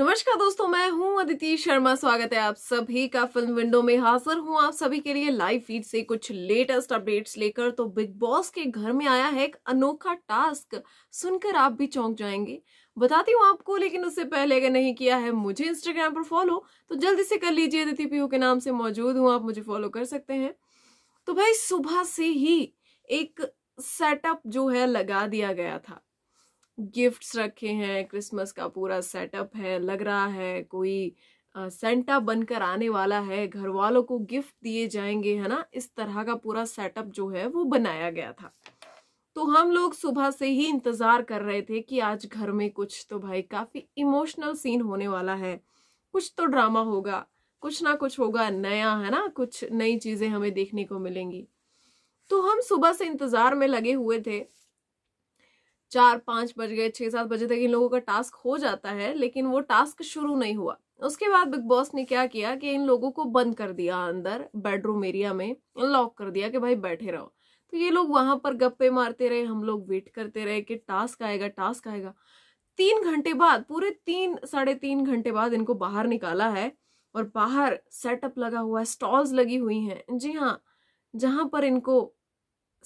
नमस्कार दोस्तों मैं हूं अदिति शर्मा स्वागत है आप सभी का फिल्म विंडो में हाजिर हूं आप सभी के लिए लाइव फीड से कुछ लेटेस्ट अपडेट्स लेकर तो बिग बॉस के घर में आया है एक अनोखा टास्क सुनकर आप भी चौंक जाएंगे बताती हूँ आपको लेकिन उससे पहले अगर नहीं किया है मुझे इंस्टाग्राम पर फॉलो तो जल्दी से कर लीजिए अदिति पीओ के नाम से मौजूद हूँ आप मुझे फॉलो कर सकते हैं तो भाई सुबह से ही एक सेटअप जो है लगा दिया गया था गिफ्ट्स रखे हैं क्रिसमस का पूरा सेटअप है लग रहा है कोई सेंटा बनकर आने वाला है घर वालों को गिफ्ट दिए जाएंगे है ना इस तरह का पूरा सेटअप जो है वो बनाया गया था तो हम लोग सुबह से ही इंतज़ार कर रहे थे कि आज घर में कुछ तो भाई काफ़ी इमोशनल सीन होने वाला है कुछ तो ड्रामा होगा कुछ ना कुछ होगा नया है ना कुछ नई चीज़ें हमें देखने को मिलेंगी तो हम सुबह से इंतज़ार में लगे हुए थे चार पाँच बज गए छः सात बजे तक इन लोगों का टास्क हो जाता है लेकिन वो टास्क शुरू नहीं हुआ उसके बाद बिग बॉस ने क्या किया कि इन लोगों को बंद कर दिया अंदर बेडरूम एरिया में लॉक कर दिया कि भाई बैठे रहो तो ये लोग वहां पर गप्पे मारते रहे हम लोग वेट करते रहे कि टास्क आएगा टास्क आएगा तीन घंटे बाद पूरे तीन साढ़े तीन घंटे बाद इनको बाहर निकाला है और बाहर सेटअप लगा हुआ है स्टॉल्स लगी हुई हैं जी हाँ जहाँ पर इनको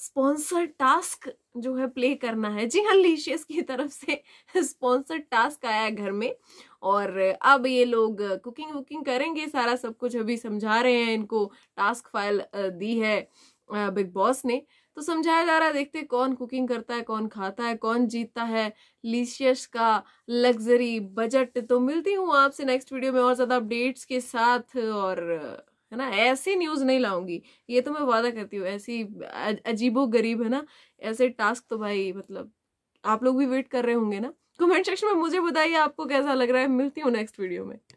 स्पॉन्सर टास्क जो है प्ले करना है जी हाँ लीशियस की तरफ से स्पॉन्सर टास्क आया घर में और अब ये लोग कुकिंग वुकिंग करेंगे सारा सब कुछ अभी समझा रहे हैं इनको टास्क फाइल दी है बिग बॉस ने तो समझाया जा रहा है देखते कौन कुकिंग करता है कौन खाता है कौन जीतता है लीशियस का लग्जरी बजट तो मिलती हूँ आपसे नेक्स्ट वीडियो में और ज़्यादा अपडेट्स के साथ और है ना ऐसी न्यूज़ नहीं लाऊंगी ये तो मैं वादा करती हूँ ऐसी अजीबो गरीब है ना ऐसे टास्क तो भाई मतलब आप लोग भी वेट कर रहे होंगे ना कमेंट सेक्शन में मुझे बताइए आपको कैसा लग रहा है मिलती हूँ नेक्स्ट वीडियो में